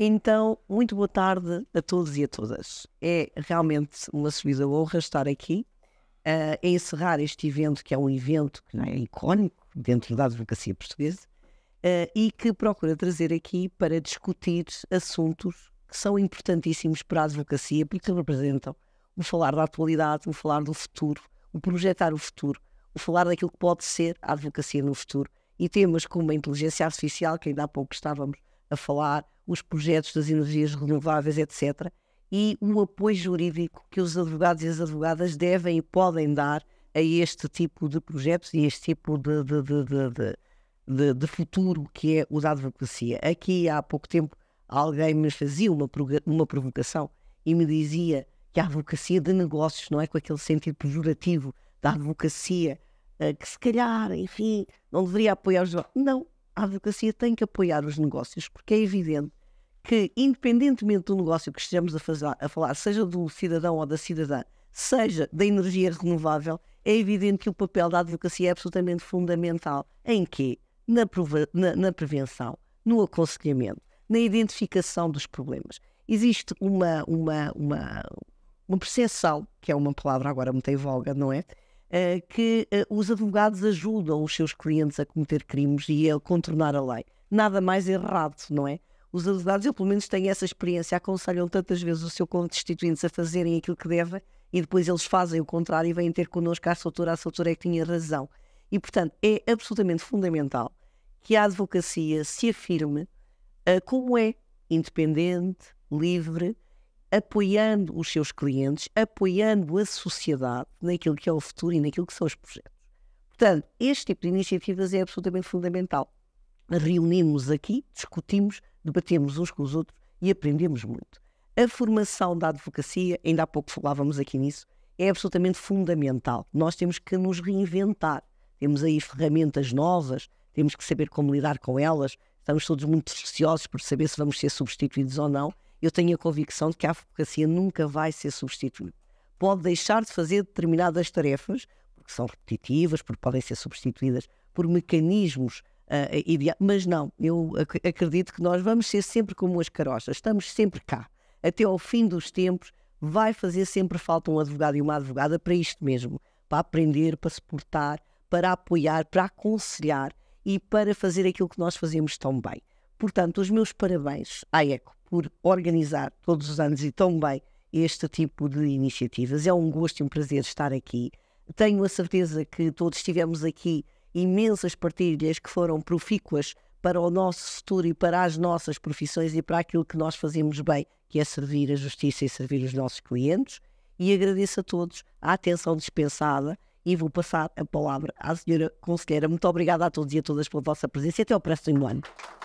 Então, muito boa tarde a todos e a todas. É realmente uma subida honra estar aqui uh, encerrar este evento, que é um evento que é icónico dentro da advocacia portuguesa uh, e que procura trazer aqui para discutir assuntos que são importantíssimos para a advocacia, porque representam o falar da atualidade, o falar do futuro, o projetar o futuro, o falar daquilo que pode ser a advocacia no futuro e temas como a inteligência artificial, que ainda há pouco estávamos a falar, os projetos das energias renováveis, etc. E o apoio jurídico que os advogados e as advogadas devem e podem dar a este tipo de projetos e este tipo de, de, de, de futuro que é o da advocacia. Aqui há pouco tempo alguém me fazia uma, uma provocação e me dizia que a advocacia de negócios não é com aquele sentido pejorativo da advocacia eh, que se calhar, enfim, não deveria apoiar os. Não, a advocacia tem que apoiar os negócios, porque é evidente que, independentemente do negócio que estejamos a, fazer, a falar, seja do cidadão ou da cidadã, seja da energia renovável, é evidente que o papel da advocacia é absolutamente fundamental. Em quê? Na, na, na prevenção, no aconselhamento, na identificação dos problemas. Existe uma, uma, uma, uma percepção, que é uma palavra agora muito em voga, não é? Eh, que eh, os advogados ajudam os seus clientes a cometer crimes e a contornar a lei. Nada mais errado, não é? Os advogados, eu pelo menos tenho essa experiência, aconselham tantas vezes o seu constituinte a fazerem aquilo que devem e depois eles fazem o contrário e vêm ter connosco à soltura, à soltura é que tinha razão. E, portanto, é absolutamente fundamental que a advocacia se afirme eh, como é, independente, livre, apoiando os seus clientes, apoiando a sociedade naquilo que é o futuro e naquilo que são os projetos. Portanto, este tipo de iniciativas é absolutamente fundamental. Reunimos aqui, discutimos, debatemos uns com os outros e aprendemos muito. A formação da advocacia, ainda há pouco falávamos aqui nisso, é absolutamente fundamental. Nós temos que nos reinventar. Temos aí ferramentas novas, temos que saber como lidar com elas. Estamos todos muito ansiosos por saber se vamos ser substituídos ou não eu tenho a convicção de que a advocacia nunca vai ser substituída. Pode deixar de fazer determinadas tarefas, porque são repetitivas, porque podem ser substituídas por mecanismos uh, ideais, mas não, eu ac acredito que nós vamos ser sempre como as caroças, estamos sempre cá. Até ao fim dos tempos, vai fazer sempre falta um advogado e uma advogada para isto mesmo, para aprender, para suportar, para apoiar, para aconselhar e para fazer aquilo que nós fazemos tão bem. Portanto, os meus parabéns à ECO por organizar todos os anos e tão bem este tipo de iniciativas. É um gosto e um prazer estar aqui. Tenho a certeza que todos tivemos aqui imensas partilhas que foram profícuas para o nosso futuro e para as nossas profissões e para aquilo que nós fazemos bem, que é servir a justiça e servir os nossos clientes. E agradeço a todos a atenção dispensada e vou passar a palavra à senhora conselheira. Muito obrigada a todos e a todas pela vossa presença e até ao próximo ano.